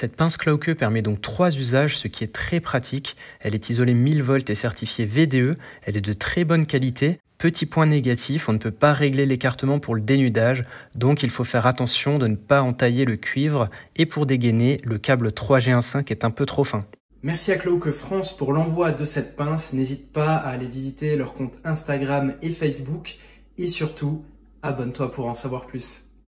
Cette pince Clauque permet donc trois usages, ce qui est très pratique. Elle est isolée 1000 volts et certifiée VDE. Elle est de très bonne qualité. Petit point négatif, on ne peut pas régler l'écartement pour le dénudage, donc il faut faire attention de ne pas entailler le cuivre et pour dégainer, le câble 3G15 est un peu trop fin. Merci à Cloque France pour l'envoi de cette pince. N'hésite pas à aller visiter leur compte Instagram et Facebook et surtout, abonne-toi pour en savoir plus.